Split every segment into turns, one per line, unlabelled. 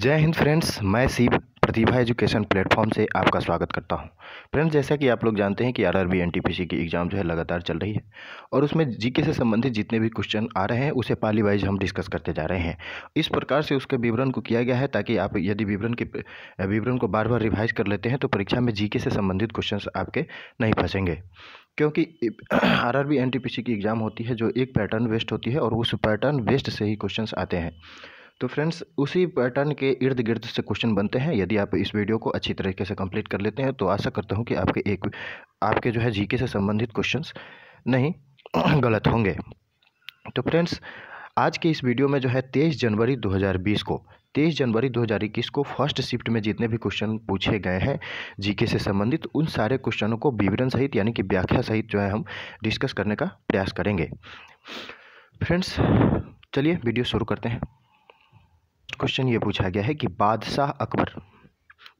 जय हिंद फ्रेंड्स मैं सीब प्रतिभा एजुकेशन प्लेटफॉर्म से आपका स्वागत करता हूं फ्रेंड्स जैसा कि आप लोग जानते हैं कि R R B N T P C की एग्ज़ाम जो है लगातार चल रही है और उसमें जीके से संबंधित जितने भी क्वेश्चन आ रहे हैं उसे पाली वाइज हम डिस्कस करते जा रहे हैं इस प्रकार से उसके विवरण को किया गया है ताकि आप यदि विवरण के विवरण को बार बार रिवाइज कर लेते हैं तो परीक्षा में जी से संबंधित क्वेश्चन आपके नहीं फंसेंगे क्योंकि R R B N T P C की एग्ज़ाम होती है जो एक पैटर्न वेस्ट होती है और उस पैटर्न वेस्ट से ही क्वेश्चन आते हैं तो फ्रेंड्स उसी पैटर्न के इर्द गिर्द से क्वेश्चन बनते हैं यदि आप इस वीडियो को अच्छी तरीके से कंप्लीट कर लेते हैं तो आशा करता हूँ कि आपके एक आपके जो है जीके से संबंधित क्वेश्चंस नहीं गलत होंगे तो फ्रेंड्स आज के इस वीडियो में जो है तेईस जनवरी 2020 को तेईस जनवरी 2021 को फर्स्ट शिफ्ट में जितने भी क्वेश्चन पूछे गए हैं जीके से संबंधित उन सारे क्वेश्चनों को विवरण सहित यानी कि व्याख्या सहित जो है हम डिस्कस करने का प्रयास करेंगे फ्रेंड्स चलिए वीडियो शुरू करते हैं क्वेश्चन ये पूछा गया है कि बादशाह अकबर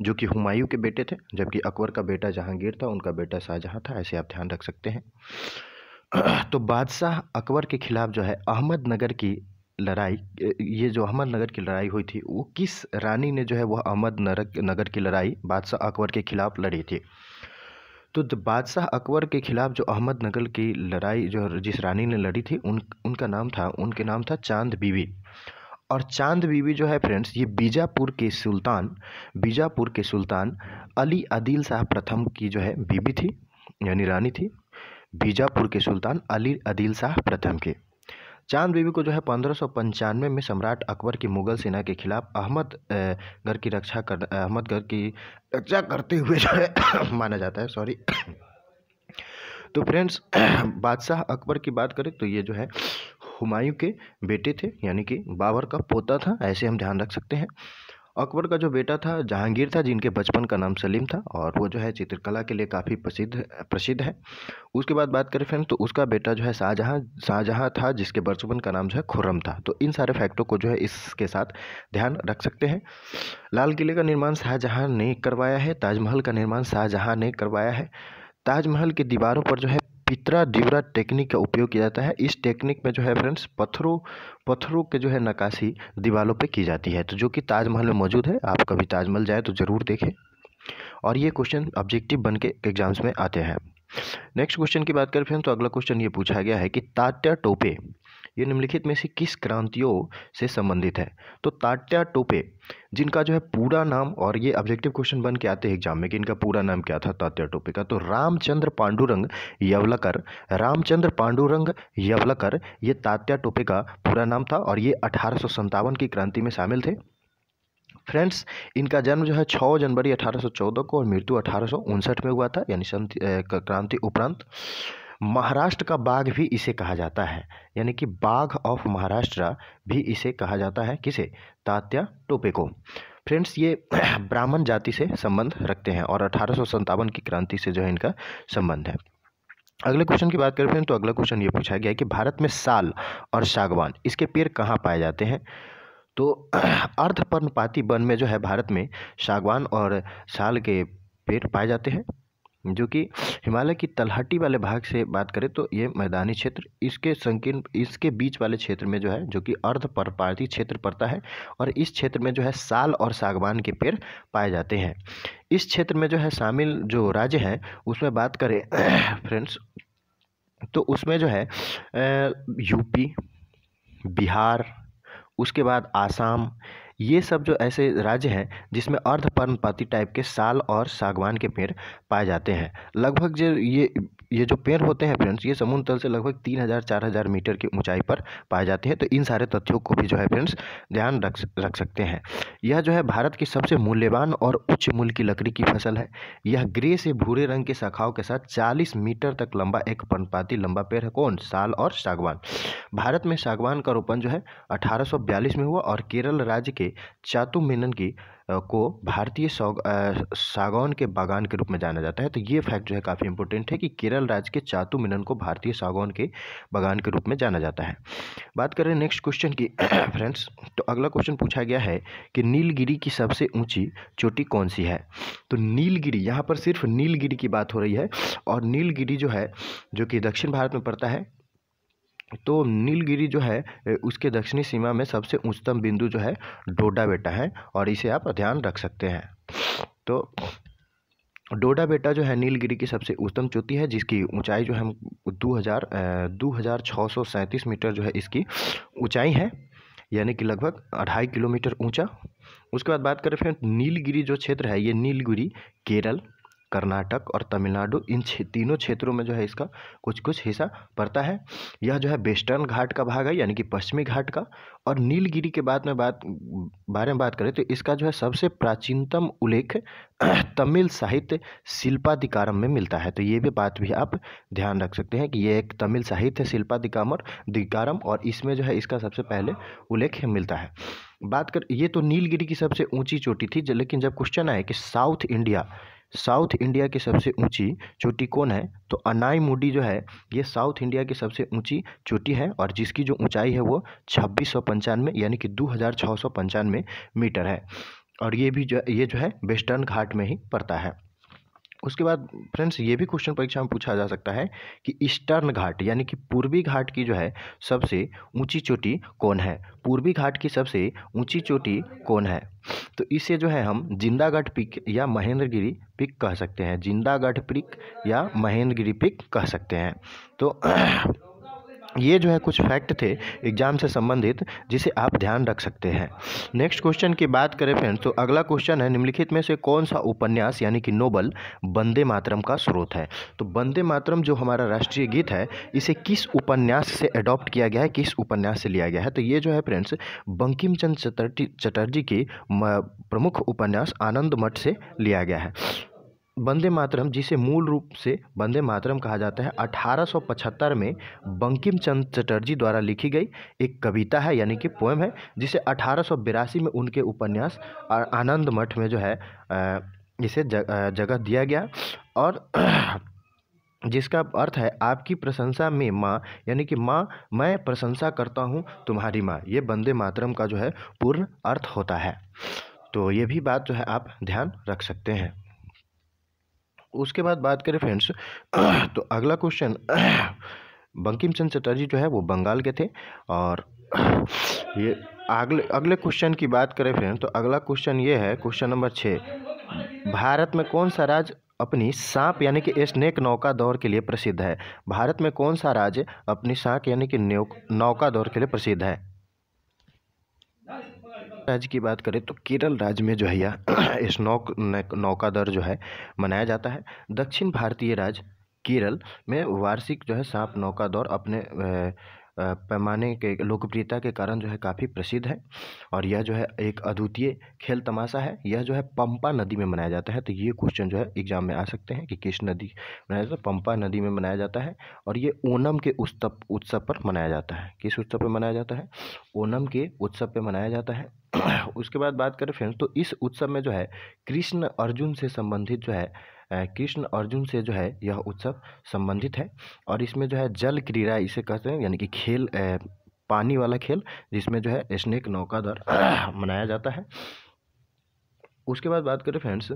जो कि हुमायूं के बेटे थे जबकि अकबर का बेटा जहांगीर था उनका बेटा शाहजहां था ऐसे आप ध्यान रख सकते हैं तो बादशाह अकबर के खिलाफ जो है अहमदनगर की लड़ाई ये जो अहमदनगर की लड़ाई हुई थी वो किस रानी ने जो है वह अहमदनगर नगर की लड़ाई बादशाह अकबर के खिलाफ लड़ी थी तो बादशाह अकबर के खिलाफ जो अहमदनगर की लड़ाई जो जिस रानी ने लड़ी थी उन उनका नाम था उनके नाम था चांद बीवी और चांद बीवी जो है फ्रेंड्स ये बीजापुर के सुल्तान बीजापुर के सुल्तान अली अदील शाह प्रथम की जो है बीवी थी यानी रानी थी बीजापुर के सुल्तान अली अदील शाह प्रथम के चांद बीबी को जो है पंद्रह में सम्राट अकबर की मुगल सेना के खिलाफ अहमदगढ़ की रक्षा कर अहमदगढ़ की रक्षा करते हुए जो है माना जाता है सॉरी तो फ्रेंड्स बादशाह अकबर की बात करें तो ये जो है हुमायूं के बेटे थे यानी कि बाबर का पोता था ऐसे हम ध्यान रख सकते हैं अकबर का जो बेटा था जहांगीर था जिनके बचपन का नाम सलीम था और वो जो है चित्रकला के लिए काफ़ी प्रसिद्ध प्रसिद्ध है उसके बाद बात करें फ्रेंड तो उसका बेटा जो है शाहजहाँ शाहजहाँ था जिसके बचपन का नाम जो है खुर्रम था तो इन सारे फैक्टों को जो है इसके साथ ध्यान रख सकते हैं लाल किले का निर्माण शाहजहाँ ने करवाया है ताजमहल का निर्माण शाहजहाँ ने करवाया है ताजमहल की दीवारों पर जो है पित्रा दिवरा टेक्निक का उपयोग किया जाता है इस टेक्निक में जो है फ्रेंड्स पत्थरों पत्थरों के जो है नकाशी दीवारों पे की जाती है तो जो कि ताजमहल में मौजूद है आप कभी ताजमहल जाए तो ज़रूर देखें और ये क्वेश्चन ऑब्जेक्टिव बन के एग्जाम्स में आते हैं नेक्स्ट क्वेश्चन की बात करें फ्रेंड्स तो अगला क्वेश्चन ये पूछा गया है कि तात्या टोपे ये निम्नलिखित में से किस क्रांतियों से संबंधित है तो तात्या टोपे जिनका जो है पूरा नाम और ये ऑब्जेक्टिव क्वेश्चन बन के आते हैं एग्जाम में कि इनका पूरा नाम क्या था तात्या टोपे का तो रामचंद्र पांडुरंग यवलकर रामचंद्र पांडुरंग यवलकर ये तात्या टोपे का पूरा नाम था और ये अठारह की क्रांति में शामिल थे फ्रेंड्स इनका जन्म जो है 6 जनवरी 1814 को और मृत्यु अठारह में हुआ था यानी क्रांति उपरांत महाराष्ट्र का बाघ भी इसे कहा जाता है यानी कि बाघ ऑफ महाराष्ट्र भी इसे कहा जाता है किसे तात्या टोपे को फ्रेंड्स ये ब्राह्मण जाति से संबंध रखते हैं और अठारह की क्रांति से जो है इनका संबंध है अगले क्वेश्चन की बात करें तो अगला क्वेश्चन ये पूछा गया है कि भारत में साल और सागवान इसके पेड़ कहाँ पाए जाते हैं तो अर्धपर्णपाती वन में जो है भारत में सागवान और साल के पेड़ पाए जाते हैं जो कि हिमालय की तलहटी वाले भाग से बात करें तो ये मैदानी क्षेत्र इसके संकीर्ण इसके बीच वाले क्षेत्र में जो है जो कि अर्ध क्षेत्र पड़ता है और इस क्षेत्र में जो है साल और सागवान के पेड़ पाए जाते हैं इस क्षेत्र में जो है शामिल जो राज्य हैं उसमें बात करें फ्रेंड्स तो उसमें जो है यूपी बिहार उसके बाद आसाम ये सब जो ऐसे राज्य हैं जिसमें पर्णपाती टाइप के साल और सागवान के पेड़ पाए जाते हैं लगभग जो ये ये जो पेड़ होते हैं फ्रेंड्स ये समुद्र तल से लगभग तीन हज़ार चार हज़ार मीटर की ऊंचाई पर पाए जाते हैं तो इन सारे तथ्यों को भी जो है फ्रेंड्स ध्यान रख रख सकते हैं यह जो है भारत की सबसे मूल्यवान और उच्च मूल्य की लकड़ी की फसल है यह ग्रे से भूरे रंग के शाखाओं के साथ चालीस मीटर तक लंबा एक पनपाती लंबा पेड़ है कौन साल और सागवान भारत में सागवान का रोपण जो है अठारह में हुआ और केरल राज्य के चातुमेनन की को भारतीय सागौन के बागान के रूप में जाना जाता है तो ये फैक्ट जो है काफ़ी इंपॉर्टेंट है कि केरल राज्य के चातु मिनन को भारतीय सागौन के बागान के रूप में जाना जाता है बात करें नेक्स्ट क्वेश्चन की फ्रेंड्स तो अगला क्वेश्चन पूछा गया है कि नीलगिरी की सबसे ऊंची चोटी कौन सी है तो नीलगिरी यहाँ पर सिर्फ नीलगिरी की बात हो रही है और नीलगिरी जो है जो कि दक्षिण भारत में पड़ता है तो नीलगिरी जो है उसके दक्षिणी सीमा में सबसे उच्चतम बिंदु जो है डोडा बेटा है और इसे आप ध्यान रख सकते हैं तो डोडा बेटा जो है नीलगिरी की सबसे उच्चतम चोटी है जिसकी ऊंचाई जो है दो हज़ार दो हज़ार छः सौ सैंतीस मीटर जो है इसकी ऊंचाई है यानी कि लगभग अढ़ाई किलोमीटर ऊंचा उसके बाद बात करें फिर नीलगिरी जो क्षेत्र है ये नीलगिरी केरल कर्नाटक और तमिलनाडु इन तीनों क्षेत्रों में जो है इसका कुछ कुछ हिस्सा पड़ता है यह जो है वेस्टर्न घाट का भाग है यानी कि पश्चिमी घाट का और नीलगिरी के बाद में बात बारे में बात करें तो इसका जो है सबसे प्राचीनतम उल्लेख तमिल साहित्य शिल्पाधिकारम में मिलता है तो ये भी बात भी आप ध्यान रख सकते हैं कि ये एक तमिल साहित्य शिल्पाधिकारम और दिकारम और इसमें जो है इसका सबसे पहले उल्लेख मिलता है बात कर ये तो नीलगिरी की सबसे ऊंची चोटी थी लेकिन जब क्वेश्चन आए कि साउथ इंडिया साउथ इंडिया की सबसे ऊंची चोटी कौन है तो अनाई मुडी जो है ये साउथ इंडिया की सबसे ऊंची चोटी है और जिसकी जो ऊंचाई है वो छब्बीस सौ पंचानवे यानी कि दो हज़ार छः सौ पंचानवे मीटर है और ये भी जो ये जो है वेस्टर्न घाट में ही पड़ता है उसके बाद फ्रेंड्स ये भी क्वेश्चन परीक्षा में पूछा जा सकता है कि ईस्टर्न घाट यानी कि पूर्वी घाट की जो है सबसे ऊंची चोटी कौन है पूर्वी घाट की सबसे ऊंची चोटी कौन है तो इसे जो है हम जिंदागढ़ पिक या महेंद्रगिरी पिक कह सकते हैं जिंदागढ़ पिक या महेंद्रगिरी पिक कह सकते हैं तो ये जो है कुछ फैक्ट थे एग्जाम से संबंधित जिसे आप ध्यान रख सकते हैं नेक्स्ट क्वेश्चन की बात करें फ्रेंड्स तो अगला क्वेश्चन है निम्नलिखित में से कौन सा उपन्यास यानी कि नोबल वंदे मातरम का स्रोत है तो वंदे मातरम जो हमारा राष्ट्रीय गीत है इसे किस उपन्यास से अडॉप्ट किया गया है किस उपन्यास से लिया गया है तो ये जो है फ्रेंड्स बंकिम चंद चटर्जी चटर्जी की प्रमुख उपन्यास आनंद मठ से लिया गया है वंदे मातरम जिसे मूल रूप से वंदे मातरम कहा जाता है 1875 में बंकिम चंद चटर्जी द्वारा लिखी गई एक कविता है यानी कि पोएम है जिसे अठारह में उनके उपन्यास आनंद मठ में जो है इसे जगह दिया गया और जिसका अर्थ है आपकी प्रशंसा में माँ यानी कि माँ मैं प्रशंसा करता हूँ तुम्हारी माँ ये वंदे मातरम का जो है पूर्ण अर्थ होता है तो ये भी बात जो है आप ध्यान रख सकते हैं उसके बाद बात करें फ्रेंड्स तो अगला क्वेश्चन बंकिम चंद चटर्जी जो है वो बंगाल के थे और ये अगले अगले क्वेश्चन की बात करें फ्रेंड तो अगला क्वेश्चन ये है क्वेश्चन नंबर छः भारत में कौन सा राज्य अपनी सांप यानी कि स्नेक नौका दौर के लिए प्रसिद्ध है भारत में कौन सा राज्य अपनी सांप यानी कि नौका दौर के लिए प्रसिद्ध है राज्य की बात करें तो केरल राज्य में जो है यह इस नौ नौका दर जो है मनाया जाता है दक्षिण भारतीय राज्य केरल में वार्षिक जो है सांप नौका दौर अपने पैमाने के लोकप्रियता के कारण जो है काफ़ी प्रसिद्ध है और यह जो है एक अद्वितीय खेल तमाशा है यह जो है पंपा नदी में मनाया जाता है तो ये क्वेश्चन जो है एग्जाम में आ सकते हैं कि किस नदी मनाया जाता है पंपा नदी में मनाया जाता है और ये ओनम के उत्सव उत्सव पर मनाया जाता है किस उत्सव पर मनाया जाता है ओनम के उत्सव पर मनाया जाता है उसके बाद बात करें फ्रेंड्स तो इस उत्सव में जो है कृष्ण अर्जुन से संबंधित जो है कृष्ण अर्जुन से जो है यह उत्सव संबंधित है और इसमें जो है जल क्रीड़ा इसे कहते हैं यानी कि खेल पानी वाला खेल जिसमें जो है स्नेक नौका दर मनाया जाता है उसके बाद बात करें फ्रेंड्स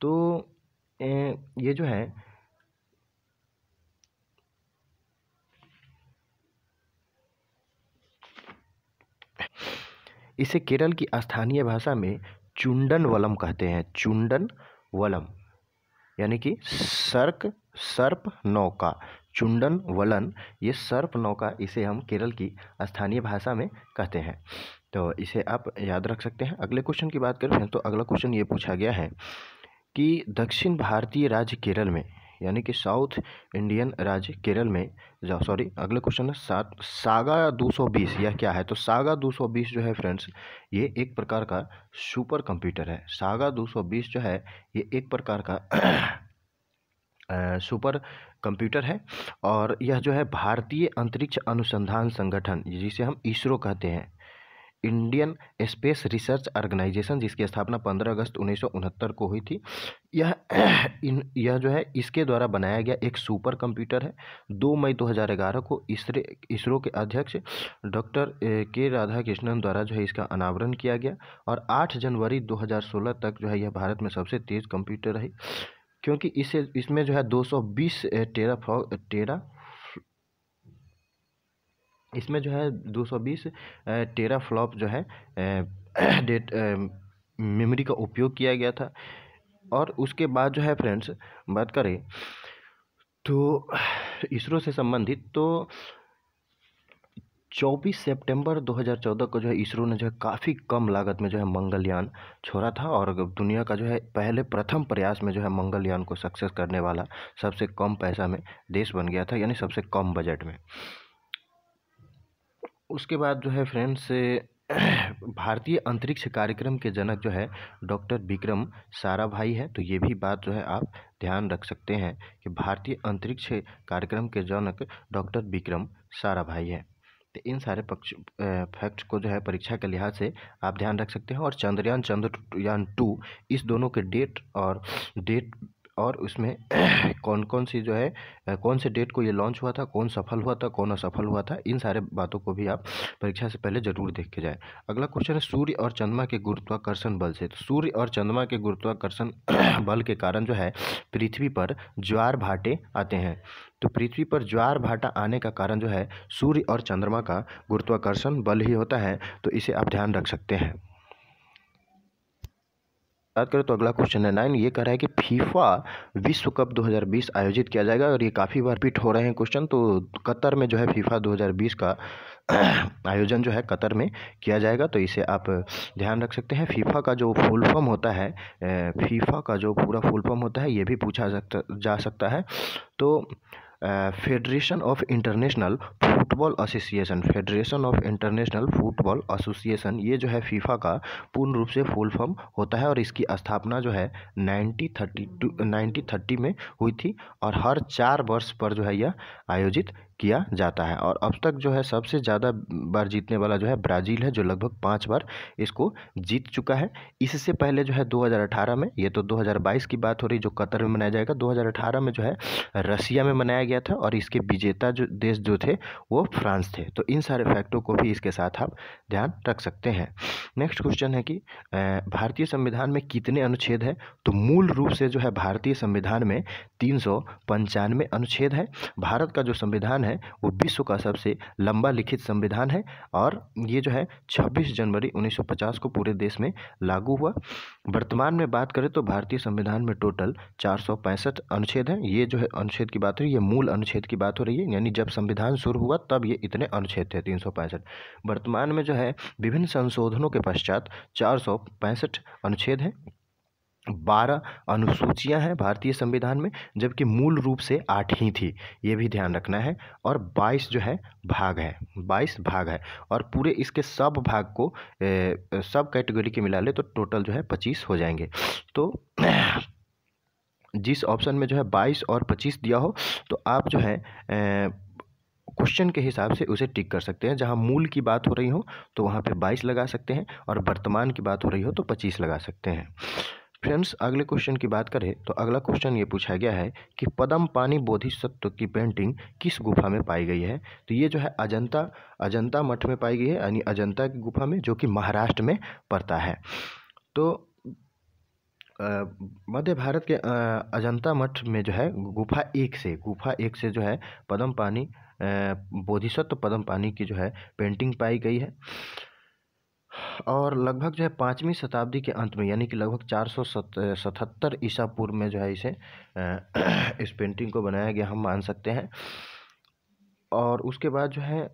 तो ये जो है इसे केरल की स्थानीय भाषा में चुंडन वलम कहते हैं चुंडन वलम यानी कि सर्क सर्प नौका चुंडन वलन ये सर्प नौका इसे हम केरल की स्थानीय भाषा में कहते हैं तो इसे आप याद रख सकते हैं अगले क्वेश्चन की बात करें तो अगला क्वेश्चन ये पूछा गया है कि दक्षिण भारतीय राज्य केरल में यानी कि साउथ इंडियन राज्य केरल में जाओ सॉरी अगले क्वेश्चन है सात सागा 220 यह क्या है तो सागा 220 जो है फ्रेंड्स ये एक प्रकार का सुपर कंप्यूटर है सागा 220 जो है ये एक प्रकार का सुपर कंप्यूटर है और यह जो है भारतीय अंतरिक्ष अनुसंधान संगठन जिसे हम इसरो कहते हैं इंडियन स्पेस रिसर्च ऑर्गेनाइजेशन जिसकी स्थापना 15 अगस्त उन्नीस को हुई थी यह इन यह जो है इसके द्वारा बनाया गया एक सुपर कंप्यूटर है 2 मई 2011 को इसरो के अध्यक्ष डॉक्टर के राधाकृष्णन द्वारा जो है इसका अनावरण किया गया और 8 जनवरी 2016 तक जो है यह भारत में सबसे तेज़ कंप्यूटर रही क्योंकि इसे इसमें जो है बीस टेरा टेरा इसमें जो है दो सौ बीस टेरा फ्लॉप जो है डेट मेमोरी का उपयोग किया गया था और उसके बाद जो है फ्रेंड्स बात करें तो इसरो से संबंधित तो 24 सितंबर 2014 को जो है इसरो ने जो है काफ़ी कम लागत में जो है मंगलयान छोड़ा था और दुनिया का जो है पहले प्रथम प्रयास में जो है मंगलयान को सक्सेस करने वाला सबसे कम पैसा में देश बन गया था यानी सबसे कम बजट में उसके बाद जो है फ्रेंड्स भारतीय अंतरिक्ष कार्यक्रम के जनक जो है डॉक्टर विक्रम सारा भाई है तो ये भी बात जो है आप ध्यान रख सकते हैं कि भारतीय अंतरिक्ष कार्यक्रम के जनक डॉक्टर विक्रम सारा भाई है तो इन सारे पक्ष फैक्ट्स को जो है परीक्षा के लिहाज से आप ध्यान रख सकते हैं और चंद्रयान चंद्रयान टू इस दोनों के डेट और डेट और उसमें कौन कौन सी जो है कौन से डेट को ये लॉन्च हुआ था कौन सफल हुआ था कौन असफल हुआ था इन सारे बातों को भी आप परीक्षा से पहले जरूर देख के जाए अगला क्वेश्चन है सूर्य और चंद्रमा के गुरुत्वाकर्षण बल से तो सूर्य और चंद्रमा के गुरुत्वाकर्षण बल के कारण जो है पृथ्वी पर ज्वार भाटे आते हैं तो पृथ्वी पर ज्वार भाटा आने का कारण जो है सूर्य और चंद्रमा का गुरुत्वाकर्षण बल ही होता है तो इसे आप ध्यान रख सकते हैं बात करें तो अगला क्वेश्चन है नाइन ये कह रहा है कि फीफा विश्व कप 2020 आयोजित किया जाएगा और ये काफ़ी बार पीट हो रहे हैं क्वेश्चन तो कतर में जो है फीफा 2020 का आयोजन जो है कतर में किया जाएगा तो इसे आप ध्यान रख सकते हैं फीफा का जो फुल फॉर्म होता है फीफा का जो पूरा फुल फॉर्म होता है ये भी पूछा जा सकता है तो federation of international football association federation of international football association ये जो है फीफा का पूर्ण रूप से फुल फॉर्म होता है और इसकी स्थापना जो है nineteen thirty two ninety thirty में हुई थी और हर चार वर्ष पर जो है यह आयोजित किया जाता है और अब तक जो है सबसे ज़्यादा बार जीतने वाला जो है ब्राज़ील है जो लगभग पाँच बार इसको जीत चुका है इससे पहले जो है 2018 में ये तो 2022 की बात हो रही जो कतर में मनाया जाएगा 2018 में जो है रसिया में मनाया गया था और इसके विजेता जो देश जो थे वो फ्रांस थे तो इन सारे फैक्टों को भी इसके साथ आप ध्यान रख सकते हैं नेक्स्ट क्वेश्चन है कि भारतीय संविधान में कितने अनुच्छेद हैं तो मूल रूप से जो है भारतीय संविधान में तीन अनुच्छेद है भारत का जो संविधान है है वो विश्व का सबसे लंबा लिखित संविधान है और ये जो है 26 जनवरी 1950 को पूरे देश में लागू हुआ वर्तमान में बात करें तो भारतीय संविधान में टोटल चार अनुच्छेद हैं ये जो है अनुच्छेद की बात हो रही है मूल अनुच्छेद की बात हो रही है यानी जब संविधान शुरू हुआ तब ये इतने अनुच्छेद थे तीन वर्तमान में जो है विभिन्न संशोधनों के पश्चात चार अनुच्छेद हैं बारह अनुसूचियां हैं भारतीय संविधान में जबकि मूल रूप से आठ ही थी ये भी ध्यान रखना है और बाईस जो है भाग है बाईस भाग है और पूरे इसके सब भाग को ए, सब कैटेगरी के मिला ले तो टोटल जो है पच्चीस हो जाएंगे तो जिस ऑप्शन में जो है बाईस और पच्चीस दिया हो तो आप जो है ए, क्वेश्चन के हिसाब से उसे टिक कर सकते हैं जहाँ मूल की बात हो रही हो तो वहाँ पे बाईस लगा सकते हैं और वर्तमान की बात हो रही हो तो पच्चीस लगा सकते हैं फ्रेंड्स अगले क्वेश्चन की बात करें तो अगला क्वेश्चन ये पूछा गया है कि पदम पानी बोधिसत्व की पेंटिंग किस गुफा में पाई गई है तो ये जो है अजंता अजंता मठ में पाई गई है यानी अजंता की गुफा में जो कि महाराष्ट्र में पड़ता है तो मध्य भारत के अजंता मठ में जो है गुफा एक से गुफा एक से जो है पदम पानी बोधिसत्व पदम पानी की जो है पेंटिंग पाई गई है और लगभग जो है पाँचवीं शताब्दी के अंत में यानी कि लगभग चार सौ सतहत्तर ईसा पूर्व में जो है इसे इस पेंटिंग को बनाया गया हम मान सकते हैं और उसके बाद जो है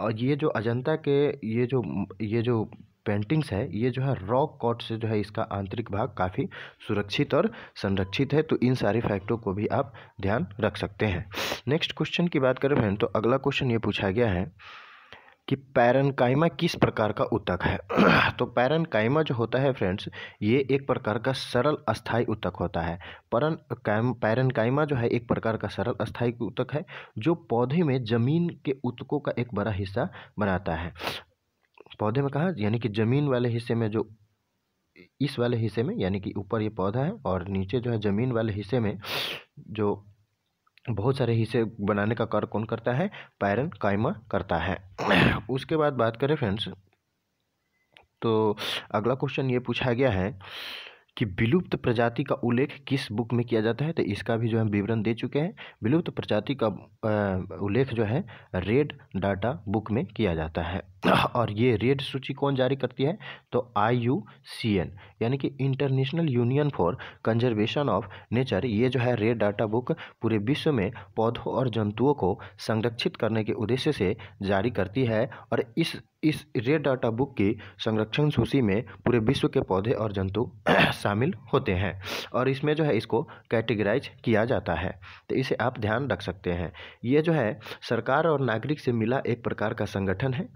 और ये जो अजंता के ये जो ये जो पेंटिंग्स है ये जो है रॉक कॉट से जो है इसका आंतरिक भाग काफ़ी सुरक्षित और संरक्षित है तो इन सारे फैक्टों को भी आप ध्यान रख सकते हैं नेक्स्ट क्वेश्चन की बात करें बहन तो अगला क्वेश्चन ये पूछा गया है कि पैरनकाइमा किस प्रकार का उत्तक है तो पैरनकाइमा जो होता है फ्रेंड्स ये एक प्रकार का सरल अस्थाई उत्तक होता है परन कैम पैरनकाइमा जो है एक प्रकार का सरल अस्थाई उत्तक है जो पौधे में जमीन के उत्तकों का एक बड़ा हिस्सा बनाता है पौधे में कहा यानी कि जमीन वाले हिस्से में जो इस वाले हिस्से में यानी कि ऊपर ये पौधा है और नीचे जो है ज़मीन वाले हिस्से में जो बहुत सारे हिस्से बनाने का कार्य कौन करता है पैरन कायमा करता है उसके बाद बात करें फ्रेंड्स तो अगला क्वेश्चन ये पूछा गया है कि विलुप्त प्रजाति का उल्लेख किस बुक में किया जाता है तो इसका भी जो हम विवरण दे चुके हैं विलुप्त प्रजाति का उल्लेख जो है रेड डाटा बुक में किया जाता है और ये रेड सूची कौन जारी करती है तो आई यू सी एन यानी कि international union for conservation of nature ये जो है रेड डाटा बुक पूरे विश्व में पौधों और जंतुओं को संरक्षित करने के उद्देश्य से जारी करती है और इस इस रेड डाटा बुक की संरक्षण सूची में पूरे विश्व के पौधे और जंतु शामिल होते हैं और इसमें जो है इसको कैटेगराइज किया जाता है तो इसे आप ध्यान रख सकते हैं ये जो है सरकार और नागरिक से मिला एक प्रकार का संगठन है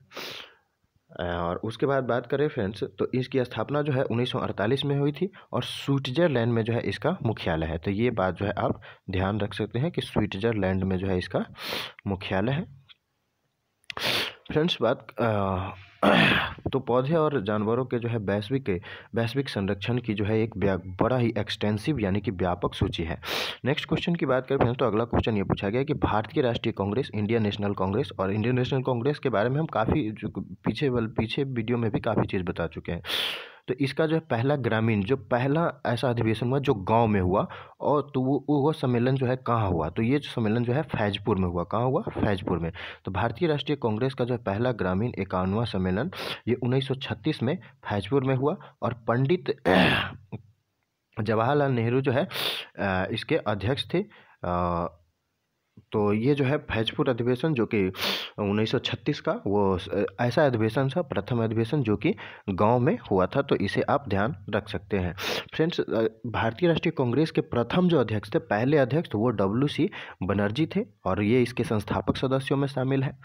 और उसके बाद बात करें फ्रेंड्स तो इसकी स्थापना जो है 1948 में हुई थी और स्विट्जरलैंड में जो है इसका मुख्यालय है तो ये बात जो है आप ध्यान रख सकते हैं कि स्विट्जरलैंड में जो है इसका मुख्यालय है फ्रेंड्स बात आ, तो पौधे और जानवरों के जो है वैश्विक वैश्विक संरक्षण की जो है एक बड़ा ही एक्सटेंसिव यानी कि व्यापक सूची है नेक्स्ट क्वेश्चन की बात करें तो अगला क्वेश्चन ये पूछा गया कि भारतीय राष्ट्रीय कांग्रेस इंडियन नेशनल कांग्रेस और इंडियन नेशनल कांग्रेस के बारे में हम काफ़ी पीछे पीछे वीडियो में भी काफ़ी चीज़ बता चुके हैं तो इसका जो है पहला ग्रामीण जो पहला ऐसा अधिवेशन हुआ जो गाँव में हुआ और तो वो वो सम्मेलन जो है कहाँ हुआ तो ये जो सम्मेलन जो है फैजपुर में हुआ कहाँ हुआ फैजपुर में तो भारतीय राष्ट्रीय कांग्रेस का जो है पहला ग्रामीण इक्यानवा सम्मेलन ये उन्नीस में फैजपुर में हुआ और पंडित जवाहरलाल नेहरू जो है इसके अध्यक्ष थे तो ये जो है फैजपुर अधिवेशन जो कि 1936 का वो ऐसा अधिवेशन था प्रथम अधिवेशन जो कि गांव में हुआ था तो इसे आप ध्यान रख सकते हैं फ्रेंड्स भारतीय राष्ट्रीय कांग्रेस के प्रथम जो अध्यक्ष थे पहले अध्यक्ष तो वो डब्ल्यू सी बनर्जी थे और ये इसके संस्थापक सदस्यों में शामिल है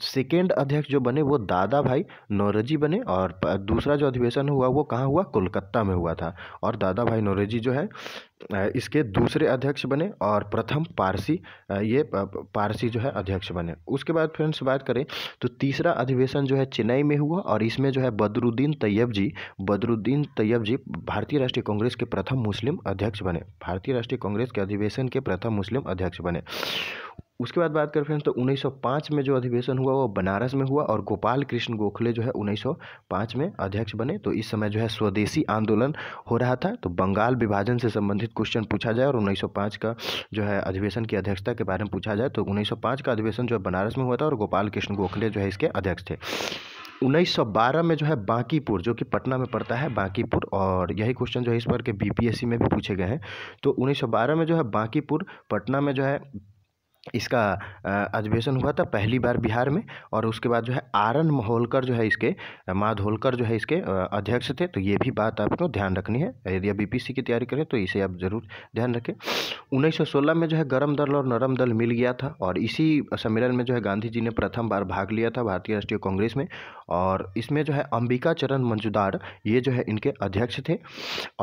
सेकेंड अध्यक्ष जो बने वो दादा भाई नौरजी बने और दूसरा जो अधिवेशन हुआ वो कहाँ हुआ कोलकाता में हुआ था और दादा भाई नौरजी जो है इसके दूसरे अध्यक्ष बने और प्रथम पारसी ये पारसी जो है अध्यक्ष बने उसके बाद फ्रेंड्स बात करें तो तीसरा अधिवेशन जो है चेन्नई में हुआ और इसमें जो है बदरुद्दीन तैयब जी बदरुद्दीन तैयब जी भारतीय राष्ट्रीय कांग्रेस के प्रथम मुस्लिम अध्यक्ष बने भारतीय राष्ट्रीय कांग्रेस के अधिवेशन के प्रथम मुस्लिम अध्यक्ष बने उसके बाद बात करें फ्रेंड्स तो 1905 में जो अधिवेशन हुआ वो बनारस में हुआ और गोपाल कृष्ण गोखले जो है 1905 में अध्यक्ष बने तो इस समय जो है स्वदेशी आंदोलन हो रहा था तो बंगाल विभाजन से संबंधित क्वेश्चन पूछा जाए और 1905 का जो है अधिवेशन की अध्यक्षता के बारे में पूछा जाए तो उन्नीस का अधिवेशन जो है बनारस में हुआ था और गोपाल कृष्ण गोखले जो है इसके अध्यक्ष थे 1912 में जो है बांकीपुर जो कि पटना में पड़ता है बांकीपुर और यही क्वेश्चन जो है इस पर के बीपीएससी में भी पूछे गए हैं तो 1912 में जो है बांकीपुर पटना में जो है इसका अधिवेशन हुआ था पहली बार बिहार में और उसके बाद जो है आर एन महोलकर जो है इसके माधोलकर जो है इसके अध्यक्ष थे तो ये भी बात आपको ध्यान रखनी है यदि आप बीपीसी की तैयारी करें तो इसे आप जरूर ध्यान रखें 1916 में जो है गर्म दल और नरम दल मिल गया था और इसी सम्मेलन में जो है गांधी जी ने प्रथम बार भाग लिया था भारतीय राष्ट्रीय कांग्रेस में और इसमें जो है अंबिका चरण मंजूदार ये जो है इनके अध्यक्ष थे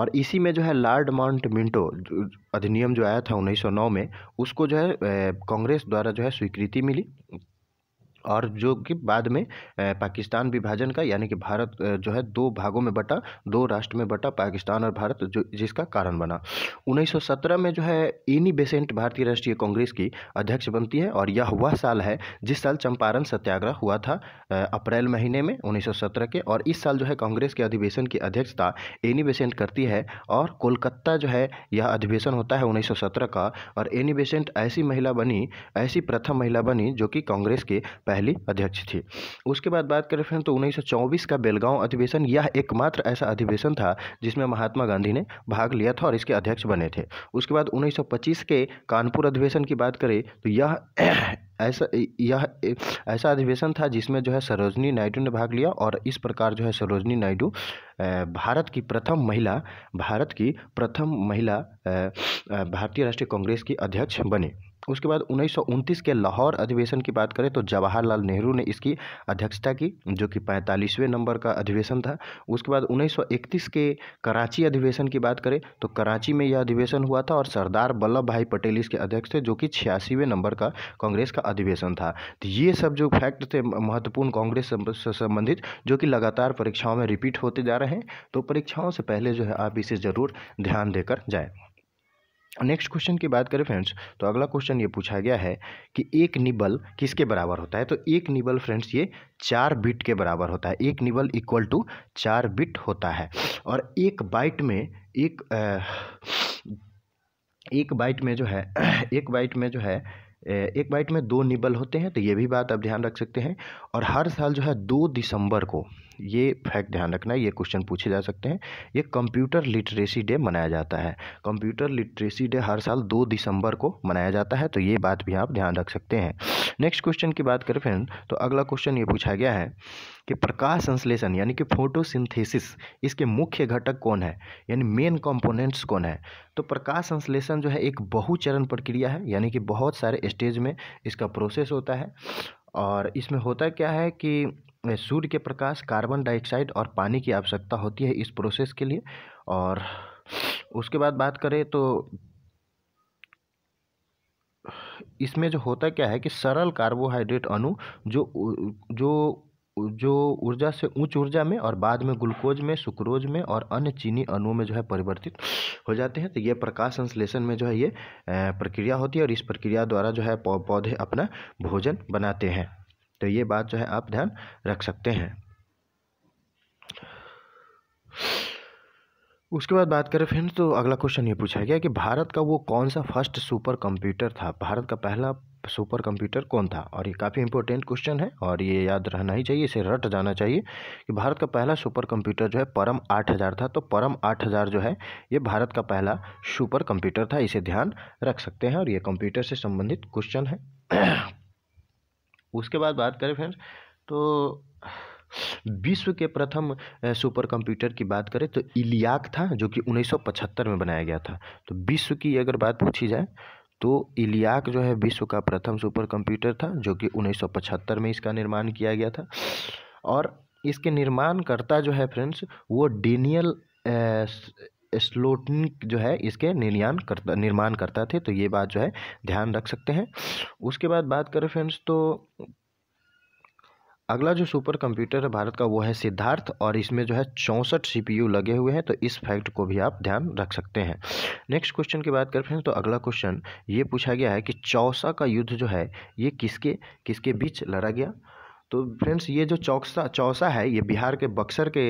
और इसी में जो है लार्ड माउंट मिंटो अधिनियम जो आया था 1909 में उसको जो है कांग्रेस द्वारा जो है स्वीकृति मिली और जो कि बाद में पाकिस्तान विभाजन का यानी कि भारत जो है दो भागों में बटा दो राष्ट्र में बटा पाकिस्तान और भारत जो जिसका कारण बना 1917 में जो है इनी बेसेंट भारतीय राष्ट्रीय कांग्रेस की अध्यक्ष बनती है और यह वह साल है जिस साल चंपारण सत्याग्रह हुआ था अप्रैल महीने में 1917 के और इस साल जो है कांग्रेस के अधिवेशन की अध्यक्षता एनी बेसेंट करती है और कोलकाता जो है यह अधिवेशन होता है उन्नीस का और एनी बेसेंट ऐसी महिला बनी ऐसी प्रथम महिला बनी जो कि कांग्रेस के पहली अध्यक्ष थी उसके बाद बात करें फ्रेंड तो उन्नीस का बेलगांव अधिवेशन यह एकमात्र ऐसा अधिवेशन था जिसमें महात्मा गांधी ने भाग लिया था और इसके अध्यक्ष बने थे उसके बाद 1925 के कानपुर अधिवेशन की बात करें तो यह ऐसा यह ऐसा अधिवेशन था जिसमें जो है सरोजनी नायडू ने भाग लिया और इस प्रकार जो है सरोजनी नायडू भारत की प्रथम महिला भारत की प्रथम महिला भारतीय राष्ट्रीय कांग्रेस की अध्यक्ष बनी उसके बाद उन्नीस के लाहौर अधिवेशन की बात करें तो जवाहरलाल नेहरू ने इसकी अध्यक्षता की जो कि पैंतालीसवें नंबर का अधिवेशन था उसके बाद 1931 के कराची अधिवेशन की बात करें तो कराची में यह अधिवेशन हुआ था और सरदार वल्लभ भाई पटेल इसके अध्यक्ष थे जो कि छियासीवें नंबर का कांग्रेस का अधिवेशन था तो ये सब जो फैक्ट थे महत्वपूर्ण कांग्रेस से संबंधित जो कि लगातार परीक्षाओं में रिपीट होते जा रहे हैं तो परीक्षाओं से पहले जो है आप इसे ज़रूर ध्यान देकर जाएँ नेक्स्ट क्वेश्चन की बात करें फ्रेंड्स तो अगला क्वेश्चन ये पूछा गया है कि एक निबल किसके बराबर होता है तो एक निबल फ्रेंड्स ये चार बिट के बराबर होता है एक निबल इक्वल टू चार बिट होता है और एक बाइट में एक एक बाइट में जो है एक बाइट में जो है एक बाइट में दो निबल होते हैं तो ये भी बात आप ध्यान रख सकते हैं और हर साल जो है दो दिसंबर को ये फैक्ट ध्यान रखना है ये क्वेश्चन पूछे जा सकते हैं ये कंप्यूटर लिटरेसी डे मनाया जाता है कंप्यूटर लिटरेसी डे हर साल दो दिसंबर को मनाया जाता है तो ये बात भी आप ध्यान रख सकते हैं नेक्स्ट क्वेश्चन की बात करें फ्रेंड तो अगला क्वेश्चन ये पूछा गया है कि प्रकाश संश्लेषण यानी कि फोटोसिंथेसिस इसके मुख्य घटक कौन है यानी मेन कंपोनेंट्स कौन है तो प्रकाश संश्लेषण जो है एक बहुचरण प्रक्रिया है यानी कि बहुत सारे स्टेज में इसका प्रोसेस होता है और इसमें होता क्या है कि सूर्य के प्रकाश कार्बन डाइऑक्साइड और पानी की आवश्यकता होती है इस प्रोसेस के लिए और उसके बाद बात करें तो इसमें जो होता क्या है कि सरल कार्बोहाइड्रेट अणु जो जो जो ऊर्जा से उच्च ऊर्जा में और बाद में ग्लूकोज में सुक्रोज में और अन्य चीनी अणुओं में जो है परिवर्तित हो जाते हैं तो ये प्रकाश संश्लेषण में जो है ये प्रक्रिया होती है और इस प्रक्रिया द्वारा जो है पौधे अपना भोजन बनाते हैं तो ये बात जो है आप ध्यान रख सकते हैं उसके बाद बात करें फ्रेंड्स तो अगला क्वेश्चन ये पूछा गया कि भारत का वो कौन सा फर्स्ट सुपर कंप्यूटर था भारत का पहला सुपर कंप्यूटर कौन था और ये काफ़ी इंपॉर्टेंट क्वेश्चन है और ये याद रहना ही चाहिए इसे रट जाना चाहिए कि भारत का पहला सुपर कंप्यूटर जो है परम आठ हज़ार था तो परम आठ हज़ार जो है ये भारत का पहला सुपर कंप्यूटर था इसे ध्यान रख सकते हैं और ये कंप्यूटर से संबंधित क्वेश्चन है उसके बाद बात करें फ्रेंड्स तो विश्व के प्रथम सुपर कंप्यूटर की बात करें तो इलियाक था जो कि 1975 में बनाया गया था तो विश्व की अगर बात पूछी जाए तो इलियाक जो है विश्व का प्रथम सुपर कंप्यूटर था जो कि 1975 में इसका निर्माण किया गया था और इसके निर्माणकर्ता जो है फ्रेंड्स वो डेनियल स्लोटनिक जो है इसके निर्यान करता निर्माण करता थे तो ये बात जो है ध्यान रख सकते हैं उसके बाद बात करें फ्रेंड्स तो अगला जो सुपर कंप्यूटर है भारत का वो है सिद्धार्थ और इसमें जो है चौंसठ सीपीयू लगे हुए हैं तो इस फैक्ट को भी आप ध्यान रख सकते हैं नेक्स्ट क्वेश्चन की बात करें फ्रेंड्स तो अगला क्वेश्चन ये पूछा गया है कि चौसा का युद्ध जो है ये किसके किसके बीच लड़ा गया तो फ्रेंड्स ये जो चौकसा चौसा है ये बिहार के बक्सर के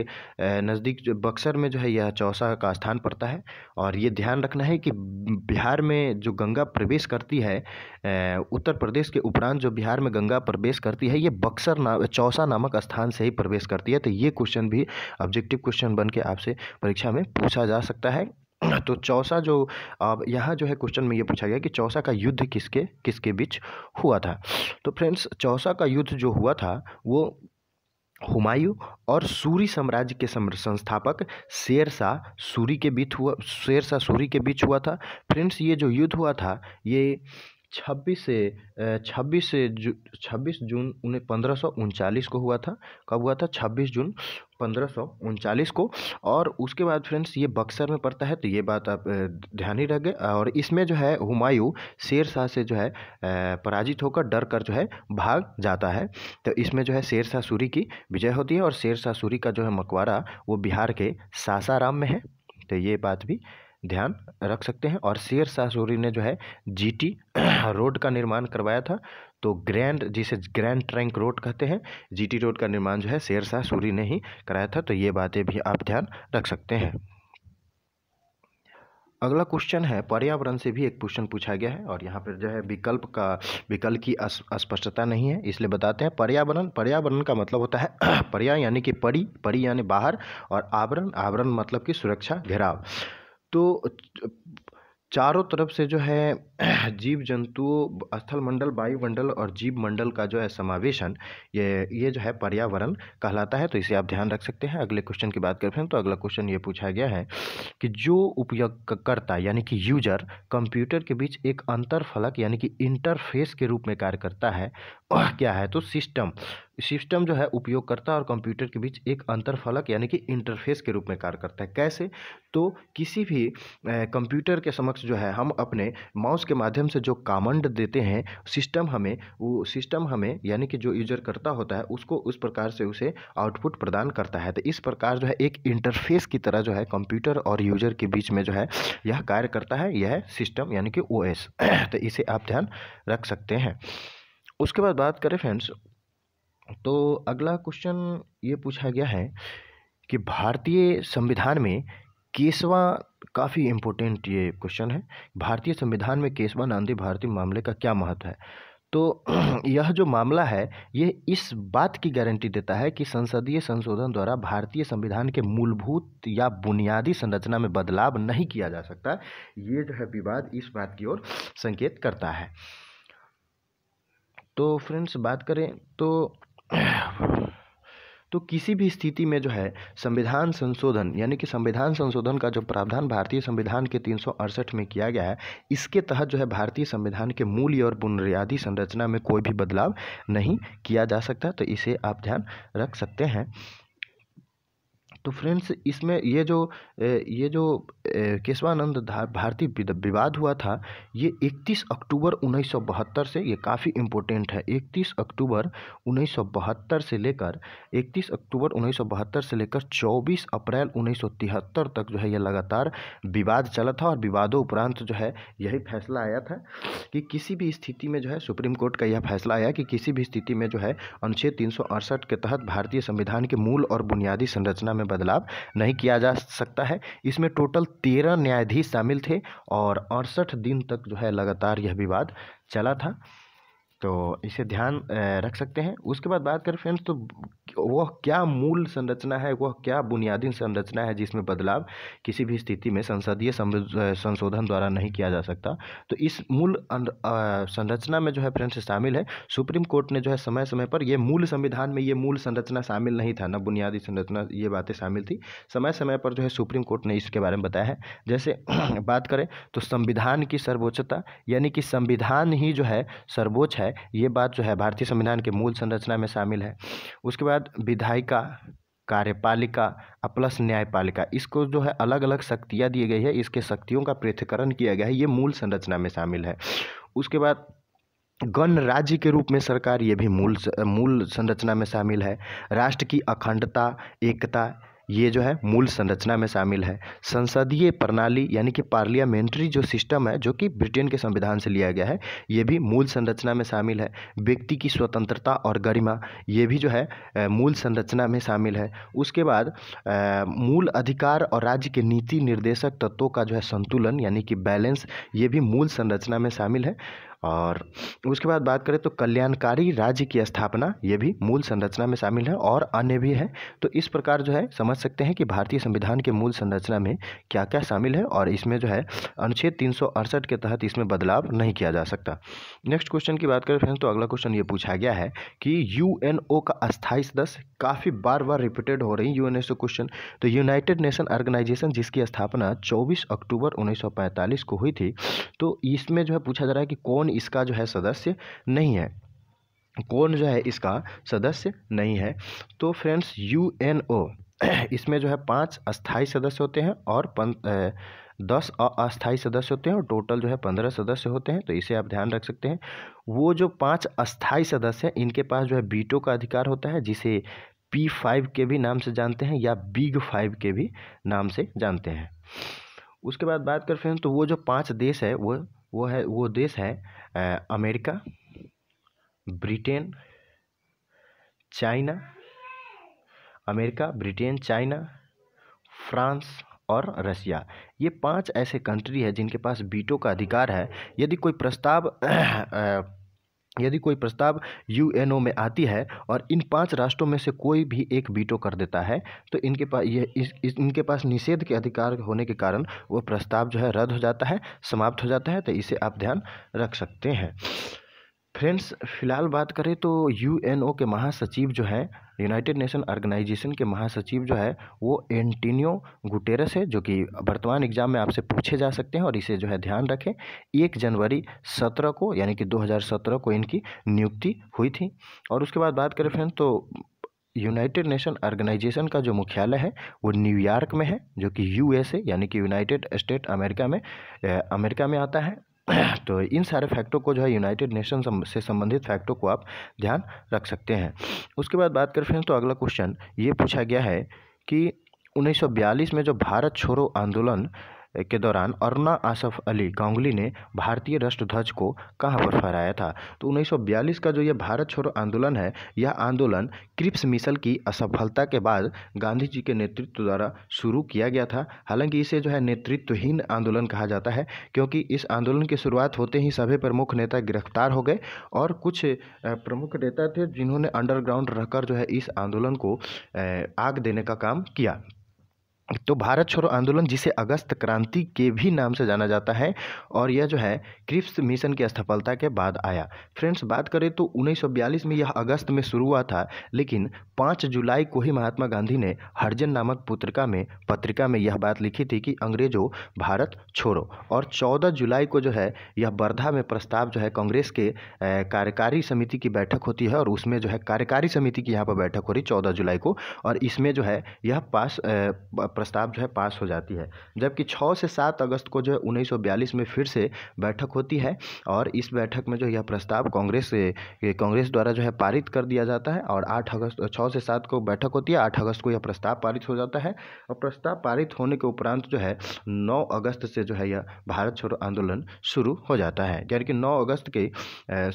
नज़दीक जो बक्सर में जो है यह चौसा का स्थान पड़ता है और ये ध्यान रखना है कि बिहार में जो गंगा प्रवेश करती है उत्तर प्रदेश के उपरांत जो बिहार में गंगा प्रवेश करती है ये बक्सर ना चौसा नामक स्थान से ही प्रवेश करती है तो ये क्वेश्चन भी ऑब्जेक्टिव क्वेश्चन बन के आपसे परीक्षा में पूछा जा सकता है तो चौसा जो अब यहाँ जो है क्वेश्चन में ये पूछा गया कि चौसा का युद्ध किसके किसके बीच हुआ था तो फ्रेंड्स चौसा का युद्ध जो हुआ था वो हुमायूं और सूरी साम्राज्य के संस्थापक शेर शाह सूरी के बीच हुआ शेर शाह सूरी के बीच हुआ था फ्रेंड्स ये जो युद्ध हुआ था ये छब्बीस से छब्बीस से जू छब्बीस जून उन्हें पंद्रह सौ उनचालीस को हुआ था कब हुआ था छब्बीस जून पंद्रह सौ उनचालीस को और उसके बाद फ्रेंड्स ये बक्सर में पड़ता है तो ये बात आप ध्यान ही रख गए और इसमें जो है हुमायूं शेर शाह से जो है पराजित होकर डर कर जो है भाग जाता है तो इसमें जो है शेर शाह सूरी की विजय होती है और शेर शाह सूरी का जो है मकबरा वो बिहार के सासाराम में है तो ये बात भी ध्यान रख सकते हैं और शेर शाह सूरी ने जो है जीटी रोड का निर्माण करवाया था तो ग्रैंड जिसे ग्रैंड ट्रैंक रोड कहते हैं जीटी रोड का निर्माण जो है शेर शाह सूरी ने ही कराया था तो ये बातें भी आप ध्यान रख सकते हैं अगला क्वेश्चन है पर्यावरण से भी एक क्वेश्चन पूछा गया है और यहाँ पर जो है विकल्प का विकल्प की स्पष्टता अस, नहीं है इसलिए बताते हैं पर्यावरण पर्यावरण का मतलब होता है पर्या यानी कि परी परी यानी बाहर और आवरण आवरण मतलब कि सुरक्षा घेराव तो चारों तरफ से जो है जीव जंतुओं स्थल मंडल वायुमंडल और जीव मंडल का जो है समावेशन ये ये जो है पर्यावरण कहलाता है तो इसे आप ध्यान रख सकते हैं अगले क्वेश्चन की बात करते हैं तो अगला क्वेश्चन ये पूछा गया है कि जो उपयोगकर्ता यानी कि यूजर कंप्यूटर के बीच एक अंतर फलक यानी कि इंटरफेस के रूप में कार्य करता है वह क्या है तो सिस्टम सिस्टम जो है उपयोगकर्ता और कंप्यूटर के बीच एक अंतर फलक यानी कि इंटरफेस के रूप में कार्य करता है कैसे तो किसी भी कंप्यूटर के समक्ष जो है हम अपने माउस के माध्यम से जो कामंड देते हैं सिस्टम हमें वो सिस्टम हमें यानी कि जो यूजर करता होता है उसको उस प्रकार से उसे आउटपुट प्रदान करता है तो इस प्रकार जो है एक इंटरफेस की तरह जो है कंप्यूटर और यूजर के बीच में जो है यह कार्य करता है यह सिस्टम यानी कि ओ तो इसे आप ध्यान रख सकते हैं उसके बाद बात करें फ्रेंड्स तो अगला क्वेश्चन ये पूछा गया है कि भारतीय संविधान में केसवा काफ़ी इम्पोर्टेंट ये क्वेश्चन है भारतीय संविधान में केसवा नांदी भारतीय मामले का क्या महत्व है तो यह जो मामला है ये इस बात की गारंटी देता है कि संसदीय संशोधन द्वारा भारतीय संविधान के मूलभूत या बुनियादी संरचना में बदलाव नहीं किया जा सकता ये जो है विवाद इस बात की ओर संकेत करता है तो फ्रेंड्स बात करें तो तो किसी भी स्थिति में जो है संविधान संशोधन यानी कि संविधान संशोधन का जो प्रावधान भारतीय संविधान के तीन में किया गया है इसके तहत जो है भारतीय संविधान के मूल्य और बुनियादी संरचना में कोई भी बदलाव नहीं किया जा सकता तो इसे आप ध्यान रख सकते हैं तो फ्रेंड्स इसमें ये जो ये जो केशवानंद भारती विवाद हुआ था ये 31 अक्टूबर 1972 से ये काफ़ी इम्पोर्टेंट है 31 अक्टूबर 1972 से लेकर 31 अक्टूबर 1972 से लेकर 24 अप्रैल 1973 तक जो है ये लगातार विवाद चला था और विवादों उपरांत जो है यही फैसला आया था कि किसी भी स्थिति में जो है सुप्रीम कोर्ट का यह फैसला आया कि किसी भी स्थिति में जो है अनुच्छेद तीन के तहत भारतीय संविधान के मूल और बुनियादी संरचना में बदलाव नहीं किया जा सकता है इसमें टोटल तेरह न्यायाधीश शामिल थे और अड़सठ दिन तक जो है लगातार यह विवाद चला था तो इसे ध्यान रख सकते हैं उसके बाद बात करें फ्रेंड्स तो वह क्या मूल संरचना है वह क्या बुनियादी संरचना है जिसमें बदलाव किसी भी स्थिति में संसदीय संशोधन द्वारा नहीं किया जा सकता तो इस मूल संरचना में जो है फ्रेंड्स शामिल है सुप्रीम कोर्ट ने जो है समय समय पर यह मूल संविधान में ये मूल संरचना शामिल नहीं था ना बुनियादी संरचना ये बातें शामिल थी समय समय पर जो है सुप्रीम कोर्ट ने इसके बारे में बताया है जैसे बात करें तो संविधान की सर्वोच्चता यानी कि संविधान ही जो है सर्वोच्च है जाए ये बात जो है भारतीय संविधान के मूल संरचना में शामिल है उसके बाद विधायिका कार्यपालिका प्लस न्यायपालिका इसको जो है अलग अलग शक्तियाँ दी गई है इसके शक्तियों का पृथकरण किया गया है ये मूल संरचना में शामिल है उसके बाद गणराज्य के रूप में सरकार ये भी मूल मूल संरचना में शामिल है राष्ट्र की अखंडता एकता ये जो है मूल संरचना में शामिल है संसदीय प्रणाली यानी कि पार्लियामेंट्री जो सिस्टम है जो कि ब्रिटेन के संविधान से लिया गया है ये भी मूल संरचना में शामिल है व्यक्ति की स्वतंत्रता और गरिमा ये भी जो है मूल संरचना में शामिल है उसके बाद मूल अधिकार और राज्य के नीति निर्देशक तत्वों का जो है संतुलन यानी कि बैलेंस ये भी मूल संरचना में शामिल है और उसके बाद बात करें तो कल्याणकारी राज्य की स्थापना ये भी मूल संरचना में शामिल है और अन्य भी है तो इस प्रकार जो है समझ सकते हैं कि भारतीय संविधान के मूल संरचना में क्या क्या शामिल है और इसमें जो है अनुच्छेद तीन के तहत इसमें बदलाव नहीं किया जा सकता नेक्स्ट क्वेश्चन की बात करें फ्रेंड्स तो अगला क्वेश्चन ये पूछा गया है कि यू का अस्थायी सदस्य काफ़ी बार बार रिपीटेड हो रही यू से क्वेश्चन तो यूनाइटेड नेशन ऑर्गेनाइजेशन जिसकी स्थापना 24 अक्टूबर 1945 को हुई थी तो इसमें जो है पूछा जा रहा है कि कौन इसका जो है सदस्य नहीं है कौन जो है इसका सदस्य नहीं है तो फ्रेंड्स यू इसमें जो है पांच अस्थाई सदस्य होते हैं और पन, ए, दस अस्थाई सदस्य होते हैं और टोटल जो है पंद्रह सदस्य होते हैं तो इसे आप ध्यान रख सकते हैं वो जो पांच अस्थाई सदस्य हैं इनके पास जो है बीटो का अधिकार होता है जिसे पी फाइव के भी नाम से जानते हैं या बिग फाइव के भी नाम से जानते हैं उसके बाद बात कर हैं तो वो जो पांच देश है वो वो है वो देश है America Britain China America Britain China France और रसिया ये पांच ऐसे कंट्री है जिनके पास बीटो का अधिकार है यदि कोई प्रस्ताव यदि कोई प्रस्ताव यूएनओ में आती है और इन पांच राष्ट्रों में से कोई भी एक वीटो कर देता है तो इनके पास ये इस, इस, इनके पास निषेध के अधिकार होने के कारण वो प्रस्ताव जो है रद्द हो जाता है समाप्त हो जाता है तो इसे आप ध्यान रख सकते हैं फ्रेंड्स फिलहाल बात करें तो यूएनओ के महासचिव जो है यूनाइटेड नेशन ऑर्गेनाइजेशन के महासचिव जो है वो एंटीनियो गुटेरस है जो कि वर्तमान एग्जाम में आपसे पूछे जा सकते हैं और इसे जो है ध्यान रखें एक जनवरी सत्रह को यानी कि 2017 को इनकी नियुक्ति हुई थी और उसके बाद बात करें फ्रेंड तो यूनाइटेड नेशन ऑर्गेनाइजेशन का जो मुख्यालय है वो न्यूयॉर्क में है जो कि यूएसए यानी कि यूनाइटेड स्टेट अमेरिका में अमेरिका में आता है तो इन सारे फैक्टों को जो है यूनाइटेड नेशन से संबंधित फैक्टों को आप ध्यान रख सकते हैं उसके बाद बात करें फ्रेंड्स तो अगला क्वेश्चन ये पूछा गया है कि 1942 में जो भारत छोड़ो आंदोलन के दौरान अरुणा आसफ अली गांगुली ने भारतीय राष्ट्रध्वज को कहाँ पर फहराया था तो 1942 का जो ये भारत छोड़ो आंदोलन है यह आंदोलन क्रिप्स मिसल की असफलता के बाद गांधी जी के नेतृत्व द्वारा शुरू किया गया था हालांकि इसे जो है नेतृत्वहीन आंदोलन कहा जाता है क्योंकि इस आंदोलन की शुरुआत होते ही सभी प्रमुख नेता गिरफ्तार हो गए और कुछ प्रमुख नेता थे जिन्होंने अंडरग्राउंड रहकर जो है इस आंदोलन को आग देने का काम किया तो भारत छोड़ो आंदोलन जिसे अगस्त क्रांति के भी नाम से जाना जाता है और यह जो है क्रिप्स मिशन की असफलता के बाद आया फ्रेंड्स बात करें तो 1942 में यह अगस्त में शुरू हुआ था लेकिन 5 जुलाई को ही महात्मा गांधी ने हरजन नामक पुत्रिका में पत्रिका में यह बात लिखी थी कि अंग्रेजों भारत छोड़ो और चौदह जुलाई को जो है यह वर्धा में प्रस्ताव जो है कांग्रेस के कार्यकारी समिति की बैठक होती है और उसमें जो है कार्यकारी समिति की यहाँ पर बैठक हो रही चौदह जुलाई को और इसमें जो है यह पास प्रस्ताव जो है पास हो जाती है जबकि छः से सात अगस्त को जो है उन्नीस में फिर से बैठक होती है और इस बैठक में जो यह प्रस्ताव कांग्रेस कांग्रेस द्वारा जो है पारित कर दिया जाता है और आठ अगस्त छः से सात को बैठक होती है आठ अगस्त को यह प्रस्ताव पारित हो जाता है और प्रस्ताव पारित होने के उपरांत जो है नौ अगस्त से जो है यह भारत छोड़ो आंदोलन शुरू हो जाता है यानी कि नौ अगस्त के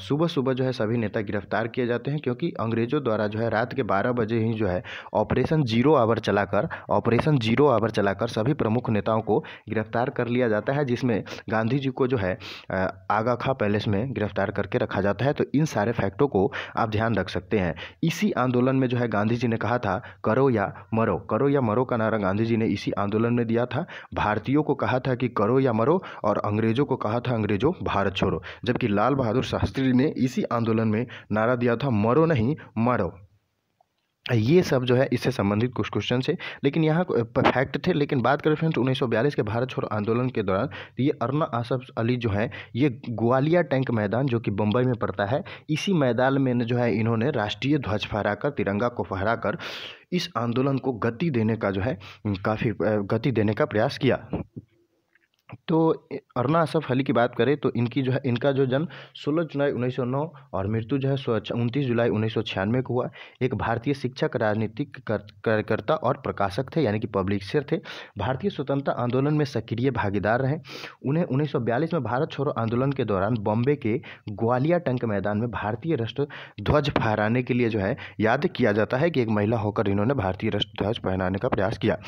सुबह सुबह जो है सभी नेता गिरफ्तार किए जाते हैं क्योंकि अंग्रेजों द्वारा जो है रात के बारह बजे ही जो है ऑपरेशन जीरो आवर चलाकर ऑपरेशन जीरो जीरो आवर चलाकर सभी प्रमुख नेताओं को गिरफ्तार कर लिया जाता है जिसमें गांधी जी को जो है आगा खा पैलेस में गिरफ्तार करके रखा जाता है तो इन सारे फैक्टों को आप ध्यान रख सकते हैं इसी आंदोलन में जो है गांधी जी ने कहा था करो या मरो करो या मरो का नारा गांधी जी ने इसी आंदोलन में दिया था भारतीयों को कहा था कि करो या मरो और अंग्रेजों को कहा था अंग्रेजों भारत छोड़ो जबकि लाल बहादुर शास्त्री ने इसी आंदोलन में नारा दिया था मरो नहीं मरो ये सब जो है इससे संबंधित कुछ क्वेश्चन थे लेकिन यहाँ फैक्ट थे लेकिन बात करें फ्रेंड्स बयालीस के भारत छोड़ो आंदोलन के दौरान तो ये अरना आसफ अली जो है ये ग्वालिया टैंक मैदान जो कि बम्बई में पड़ता है इसी मैदान में जो है इन्होंने राष्ट्रीय ध्वज फहराकर तिरंगा को फहराकर इस आंदोलन को गति देने का जो है काफ़ी गति देने का प्रयास किया तो अरुणा असफ अली की बात करें तो इनकी जो है इनका जो जन्म सोलह जुलाई उन्नीस सौ नौ और मृत्यु जो है अच्छा, उनतीस जुलाई उन्नीस सौ छियानवे को हुआ एक भारतीय शिक्षक राजनीतिक कार्यकर्ता और प्रकाशक थे यानी कि पब्लिशर थे भारतीय स्वतंत्रता आंदोलन में सक्रिय भागीदार रहे उन्हें उन्नीस सौ बयालीस में भारत छोड़ो आंदोलन के दौरान बॉम्बे के ग्वालिया टंक मैदान में भारतीय राष्ट्र ध्वज फहराने के लिए जो है याद किया जाता है कि एक महिला होकर इन्होंने भारतीय राष्ट्र ध्वज फहराने का प्रयास किया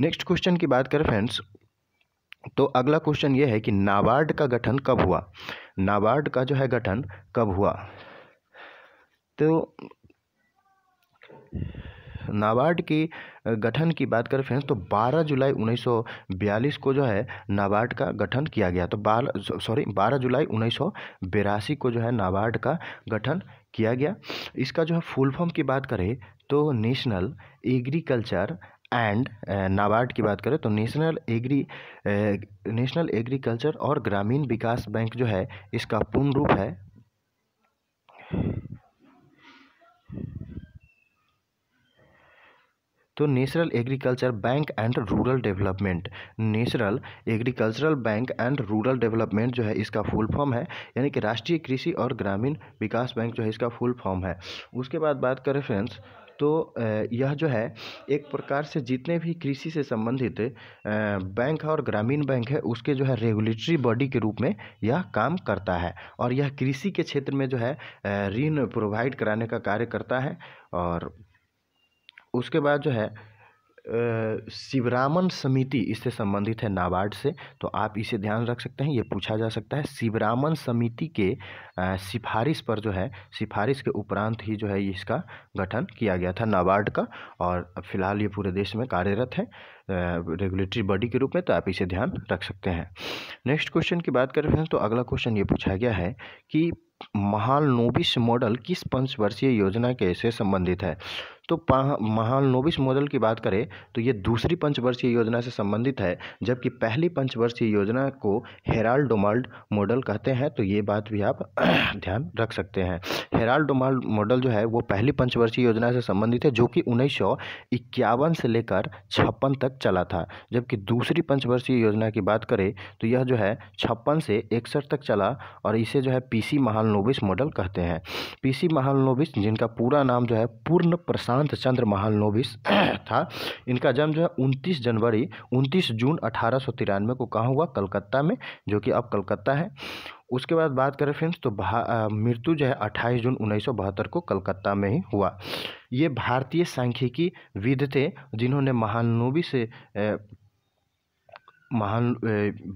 नेक्स्ट क्वेश्चन की बात करें फ्रेंड्स तो अगला क्वेश्चन ये है कि नाबार्ड का गठन कब हुआ नाबार्ड का जो है गठन कब हुआ तो नाबार्ड की गठन की बात करें फ्रेंड्स तो 12 जुलाई 1942 को जो है नाबार्ड का गठन किया गया तो बारह सॉरी 12 जुलाई उन्नीस को जो है नाबार्ड का गठन किया गया इसका जो है फुल फॉर्म की बात करें तो नेशनल एग्रीकल्चर एंड नाबार्ड की बात करें तो नेशनल एग्री नेशनल एग्रीकल्चर और ग्रामीण विकास बैंक जो है इसका पूर्ण रूप है तो national agriculture bank and rural development national agricultural bank and rural development जो है इसका फुल फॉर्म है यानी कि राष्ट्रीय कृषि और ग्रामीण विकास बैंक जो है इसका फुल फॉर्म है उसके बाद बात करें फ्रेंड्स तो यह जो है एक प्रकार से जितने भी कृषि से संबंधित बैंक और ग्रामीण बैंक है उसके जो है रेगुलेटरी बॉडी के रूप में यह काम करता है और यह कृषि के क्षेत्र में जो है ऋण प्रोवाइड कराने का कार्य करता है और उसके बाद जो है शिवरामन समिति इससे संबंधित है नाबार्ड से तो आप इसे ध्यान रख सकते हैं ये पूछा जा सकता है शिवरामन समिति के सिफारिश पर जो है सिफारिश के उपरांत ही जो है इसका गठन किया गया था नाबार्ड का और फिलहाल ये पूरे देश में कार्यरत है रेगुलेटरी बॉडी के रूप में तो आप इसे ध्यान रख सकते हैं नेक्स्ट क्वेश्चन की बात करें फ्रेंड्स तो अगला क्वेश्चन ये पूछा गया है कि महालनोबिस मॉडल किस पंचवर्षीय योजना के से संबंधित है तो महानोबिस मॉडल की बात करें तो ये दूसरी पंचवर्षीय योजना से संबंधित है जबकि पहली पंचवर्षीय योजना को हेराल्ड डोमाल्ड मॉडल कहते हैं तो ये बात भी आप ध्यान रख सकते हैं हेराल्ड डोमाल्ड मॉडल जो है वो पहली पंचवर्षीय योजना से संबंधित है जो कि उन्नीस से लेकर छप्पन तक चला था जबकि दूसरी पंचवर्षीय योजना की बात करें तो यह जो है छप्पन से इकसठ तक चला और इसे जो है पीसी महालनोबिस मॉडल कहते हैं पीसी महालनोबिस जिनका पूरा नाम जो है पूर्ण प्रशांत प्रशांत चंद्र महालनोबिस था इनका जन्म जो है उनतीस जनवरी उनतीस जून अठारह को कहाँ हुआ कलकत्ता में जो कि अब कलकत्ता है उसके बाद बात करें फ्रेंड्स तो मृत्यु जो है 28 जून उन्नीस को कलकत्ता में ही हुआ ये भारतीय सांख्यिकी विद थे जिन्होंने महानोबी से ए, महान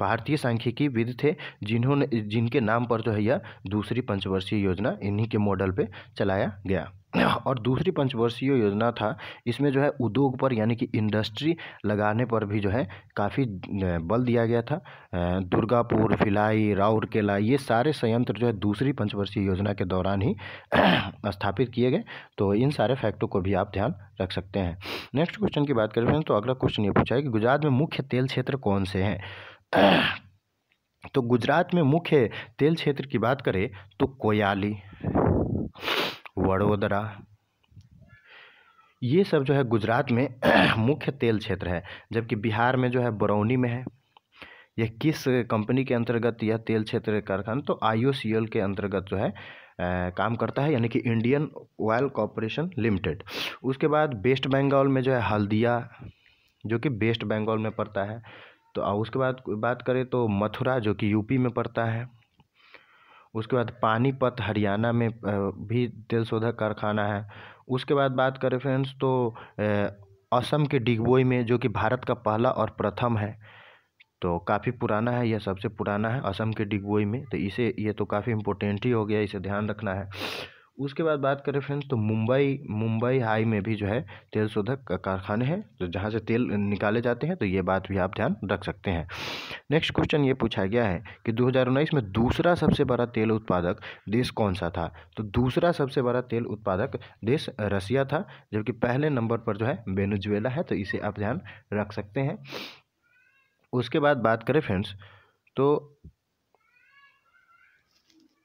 भारतीय सांख्यिकी विद थे जिन्होंने जिनके नाम पर जो है यह दूसरी पंचवर्षीय योजना इन्हीं के मॉडल पे चलाया गया हाँ। और दूसरी पंचवर्षीय योजना था इसमें जो है उद्योग पर यानी कि इंडस्ट्री लगाने पर भी जो है काफ़ी बल दिया गया था दुर्गापुर भिलाई राउरकेला ये सारे संयंत्र जो है दूसरी पंचवर्षीय योजना के दौरान ही स्थापित किए गए तो इन सारे फैक्टों को भी आप ध्यान रख सकते हैं नेक्स्ट क्वेश्चन की बात करें तो अगला क्वेश्चन ये पूछा है कि गुजरात में मुख्य तेल क्षेत्र कौन से हैं तो गुजरात में मुख्य तेल क्षेत्र की बात करें तो कोयाली वडोदरा ये सब जो है गुजरात में मुख्य तेल क्षेत्र है जबकि बिहार में जो है बरौनी में है यह किस कंपनी के अंतर्गत यह तेल क्षेत्र कारखाना तो आई के अंतर्गत जो है आ, काम करता है यानी कि इंडियन ऑयल कॉरपोरेशन लिमिटेड उसके बाद वेस्ट बंगाल में जो है हल्दिया जो कि वेस्ट बंगाल में पड़ता है तो उसके बाद बात करें तो मथुरा जो कि यूपी में पड़ता है उसके बाद पानीपत हरियाणा में भी तेल शोधक कारखाना है उसके बाद बात करें फ्रेंड्स तो असम के डिगबोई में जो कि भारत का पहला और प्रथम है तो काफ़ी पुराना है यह सबसे पुराना है असम के डिगबोई में तो इसे ये तो काफ़ी इम्पोर्टेंट ही हो गया इसे ध्यान रखना है उसके बाद बात करें फ्रेंड्स तो मुंबई मुंबई हाई में भी जो है तेल शोधक का कारखाने हैं तो जहाँ से तेल निकाले जाते हैं तो ये बात भी आप ध्यान रख सकते हैं नेक्स्ट क्वेश्चन ये पूछा गया है कि दो में दूसरा सबसे बड़ा तेल उत्पादक देश कौन सा था तो दूसरा सबसे बड़ा तेल उत्पादक देश रसिया था जबकि पहले नंबर पर जो है वेनेजुएला है तो इसे आप ध्यान रख सकते हैं उसके बाद बात करें फ्रेंड्स तो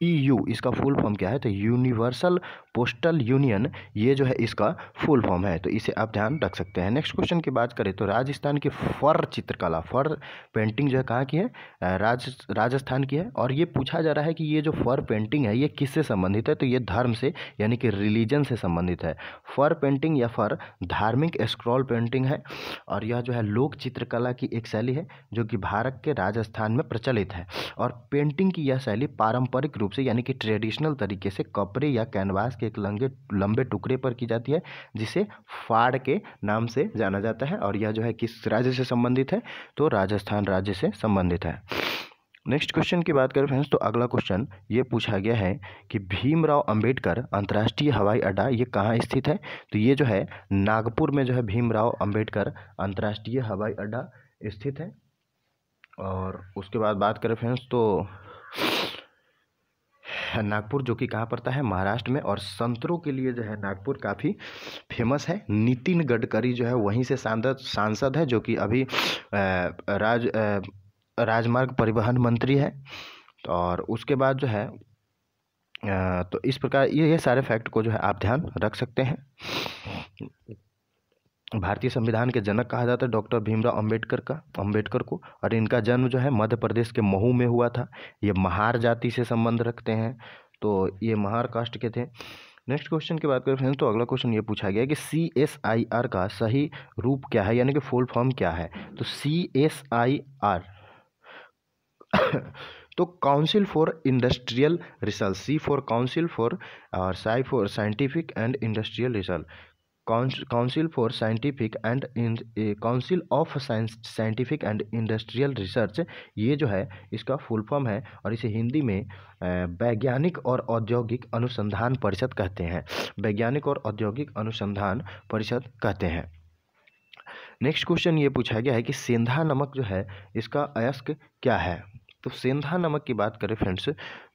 ईयू इसका फुल फॉर्म क्या है तो यूनिवर्सल पोस्टल यूनियन ये जो है इसका फुल फॉर्म है तो इसे आप ध्यान रख सकते हैं नेक्स्ट क्वेश्चन की बात करें तो राजस्थान की फर चित्रकला फर पेंटिंग जो है कहाँ की है राज राजस्थान की है और ये पूछा जा रहा है कि ये जो फर पेंटिंग है ये किससे संबंधित है तो ये धर्म से यानी कि रिलीजन से संबंधित है फर पेंटिंग या फर धार्मिक स्क्रॉल पेंटिंग है और यह जो है लोक चित्रकला की एक शैली है जो कि भारत के राजस्थान में प्रचलित है और पेंटिंग की यह शैली पारंपरिक रूप रूप से यानी कि ट्रेडिशनल तरीके से कपड़े या कैनवास के एक लंबे लंबे टुकड़े पर की जाती है जिसे फाड़ के नाम से जाना जाता है और यह जो है किस राज्य से संबंधित है तो राजस्थान राज्य से संबंधित है नेक्स्ट क्वेश्चन की बात करें फ्रेंड्स तो अगला क्वेश्चन ये पूछा गया है कि भीमराव अंबेडकर अंतर्राष्ट्रीय हवाई अड्डा ये कहाँ स्थित है तो ये जो है नागपुर में जो है भीमराव अंबेडकर अंतर्राष्ट्रीय हवाई अड्डा स्थित है और उसके बाद बात करें फ्रेंड्स तो नागपुर जो कि कहाँ पड़ता है महाराष्ट्र में और संतरों के लिए जो है नागपुर काफ़ी फेमस है नितिन गडकरी जो है वहीं से सांसद सांसद है जो कि अभी राज राजमार्ग परिवहन मंत्री है और उसके बाद जो है तो इस प्रकार ये ये सारे फैक्ट को जो है आप ध्यान रख सकते हैं भारतीय संविधान के जनक कहा जाता है डॉक्टर भीमराव अंबेडकर का अंबेडकर को और इनका जन्म जो है मध्य प्रदेश के महू में हुआ था ये महार जाति से संबंध रखते हैं तो ये महार कास्ट के थे नेक्स्ट क्वेश्चन की बात करें फ्रेंड्स तो अगला क्वेश्चन ये पूछा गया कि सी एस आई आर का सही रूप क्या है यानी कि फुल फॉर्म क्या है तो सी एस आई आर तो council for industrial research C for council for और sci for scientific and industrial research council for scientific and council of science scientific and industrial research ये जो है इसका full form है और इसे हिंदी में वैज्ञानिक और औद्योगिक अनुसंधान परिषद कहते हैं वैज्ञानिक और औद्योगिक अनुसंधान परिषद कहते हैं नेक्स्ट क्वेश्चन ये पूछा गया है कि सेंधा नमक जो है इसका अयस्क क्या है तो सेंधा नमक की बात करें फ्रेंड्स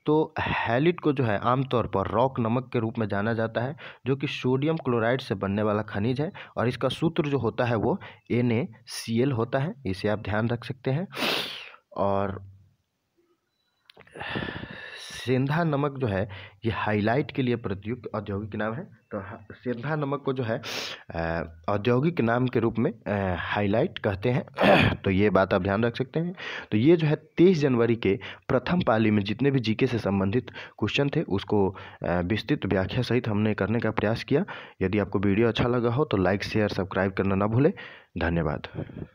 तो हैलिट को जो है आमतौर पर रॉक नमक के रूप में जाना जाता है जो कि सोडियम क्लोराइड से बनने वाला खनिज है और इसका सूत्र जो होता है वो एन होता है इसे आप ध्यान रख सकते हैं और सेंधा नमक जो है ये हाईलाइट के लिए प्रतियुक्त औद्योगिक नाम है तो सेंधा नमक को जो है औद्योगिक नाम के रूप में हाईलाइट कहते हैं तो ये बात आप ध्यान रख सकते हैं तो ये जो है तेईस जनवरी के प्रथम पाली में जितने भी जीके से संबंधित क्वेश्चन थे उसको विस्तृत व्याख्या सहित हमने करने का प्रयास किया यदि आपको वीडियो अच्छा लगा हो तो लाइक शेयर सब्सक्राइब करना ना भूलें धन्यवाद